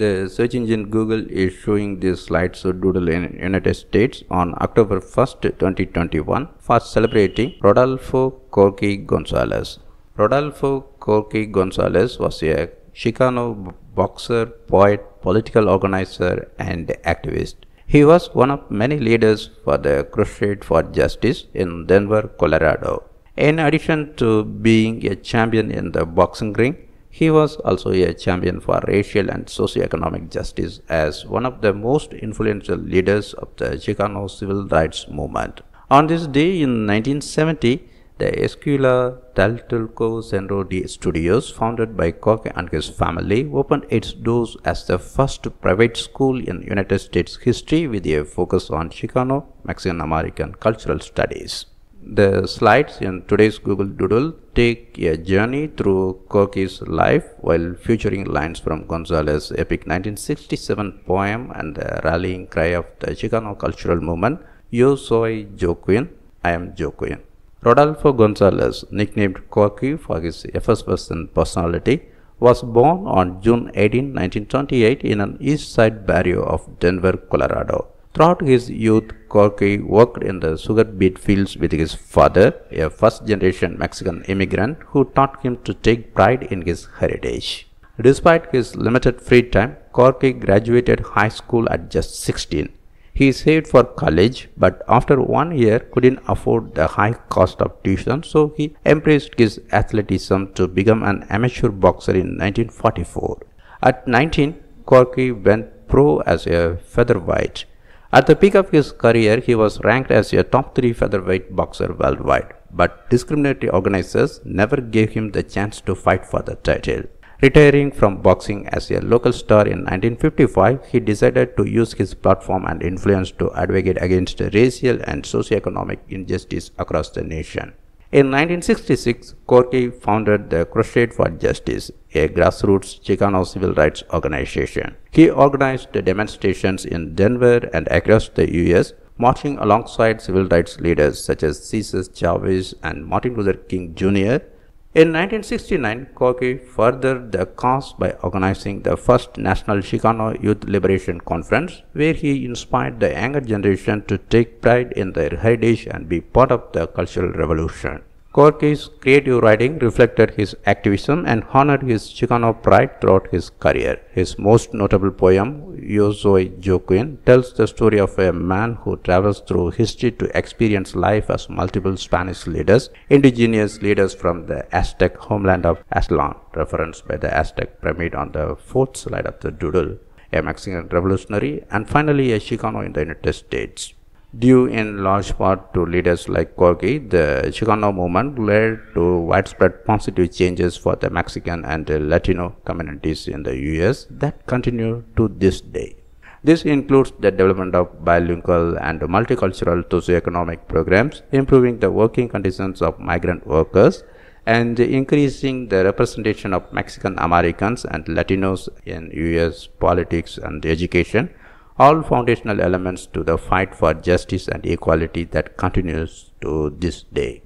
The search engine Google is showing this slides-doodle in United States on October 1st, 2021 for celebrating Rodolfo Corky Gonzalez. Rodolfo Corky Gonzalez was a Chicano boxer, poet, political organizer, and activist. He was one of many leaders for the Crusade for Justice in Denver, Colorado. In addition to being a champion in the boxing ring, he was also a champion for racial and socio-economic justice as one of the most influential leaders of the Chicano civil rights movement. On this day in 1970, the Escuela del Tuleco Centro de Estudios, founded by Koch and his family, opened its doors as the first private school in United States history with a focus on Chicano Mexican American cultural studies the slides in today's Google Doodle take a journey through Corky's life while featuring lines from Gonzalez's epic 1967 poem and the rallying cry of the Chicano cultural movement, Yo soy Joaquin, I am Joaquin. Rodolfo Gonzalez, nicknamed Corky for his effervescent personality, was born on June 18, 1928 in an east side barrio of Denver, Colorado. Throughout his youth, Corky worked in the sugar beet fields with his father, a first-generation Mexican immigrant who taught him to take pride in his heritage. Despite his limited free time, Corky graduated high school at just 16. He saved for college, but after one year couldn't afford the high cost of tuition, so he embraced his athleticism to become an amateur boxer in 1944. At 19, Corky went pro as a featherweight. At the peak of his career, he was ranked as a top 3 featherweight boxer worldwide, but discriminatory organizers never gave him the chance to fight for the title. Retiring from boxing as a local star in 1955, he decided to use his platform and influence to advocate against racial and socio-economic injustice across the nation. In 1966, Corky founded the Crusade for Justice, a grassroots Chicano civil rights organization. He organized demonstrations in Denver and across the U.S., marching alongside civil rights leaders such as Cesar Chavez and Martin Luther King Jr., in 1969, Koki furthered the cause by organizing the first National Chicano Youth Liberation Conference, where he inspired the younger generation to take pride in their heritage and be part of the cultural revolution. Corky's creative writing reflected his activism and honored his Chicano pride throughout his career. His most notable poem, Yo Soy Joaquin, tells the story of a man who travels through history to experience life as multiple Spanish leaders, indigenous leaders from the Aztec homeland of Aztlan, referenced by the Aztec pyramid on the fourth slide of the doodle, a Mexican revolutionary, and finally a Chicano in the United States due in large part to leaders like Corgi, the Chicano movement led to widespread positive changes for the Mexican and Latino communities in the US that continue to this day. This includes the development of bilingual and multicultural socioeconomic programs, improving the working conditions of migrant workers, and increasing the representation of Mexican Americans and Latinos in US politics and education, all foundational elements to the fight for justice and equality that continues to this day.